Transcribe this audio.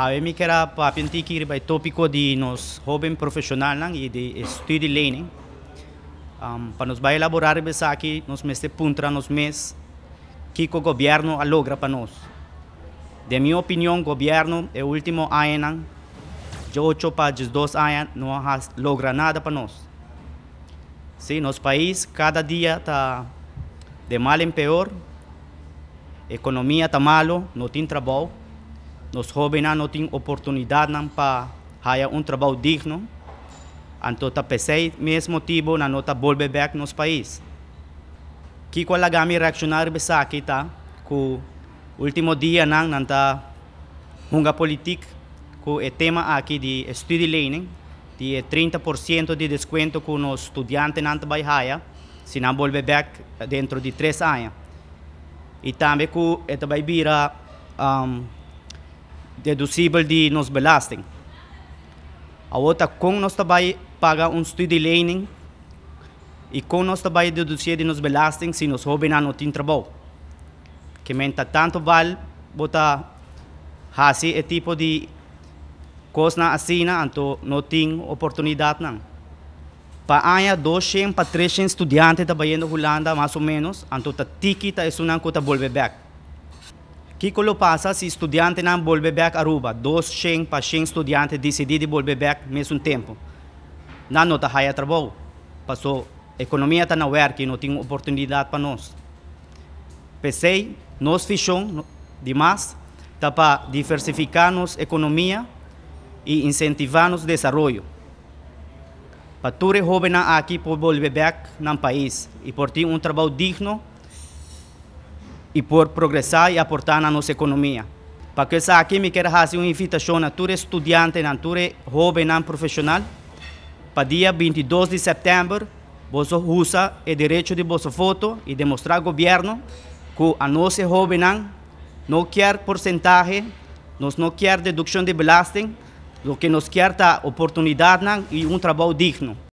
Avem kera pa pintikir by topico di nos jovens profissionais lang né, e de study learning. Um, para nos vai elaborar besa aqui nos meses de puntra nos mês que o governo logra para nós. De minha opinião, governo é o último ano, né? de 8 para 12 anos, não logra nada para nós. Sim, nosso país cada dia está de mal em pior, economia está malo, não tem trabalho. Los jóvenes no tienen oportunidad para hacer un trabajo digno. Entonces, pensé mismo tipo, na nota volver back nos país. Que qual agami reaccionar besa aqui tá, que último dia nang nanta hunga politik, que é tema aqui de study learning, de 30% de desconto com os estudantes nanta vai haya, se não volver back dentro de três anos. E também que é também vira um, ...deducible de nos belasting. A outra, com nós também paga um study learning e com nós também deduzir de nos belasting si nos roubem no tem trabajo? Que menta tanto vale botar Hasi e tipo de ...cosas así, no no oportunidad Pa Pa Para aí, 200 para 300 estudiantes trabalhando na Holanda, más o menos, então ta tiquita, isso não ta volver back. que passa se estudantes não ng para Aruba, dos para pa siyang estudyante decidi di Bolbebek mesmo tempo. Nano nota haya trabalho, passou economia está na work e não tem oportunidade para nós. Pensei, nós fechamos demais tá para diversificar nos economia e incentivar nos desenvolvimento. Para todos os jovens aqui por Bolbebek, no país, e por ter um trabalho digno e por progressar e aportar na nossa economia. Porque essa aqui me quer fazer uma invitação a todo estudantes, a todo jovem não profissional, para dia 22 de setembro, você usa o é direito de você foto e demonstrar ao governo que a nossa jovem não, não quer porcentagem, nós não quer dedução de belasting, o que nos quer é oportunidade e um trabalho digno.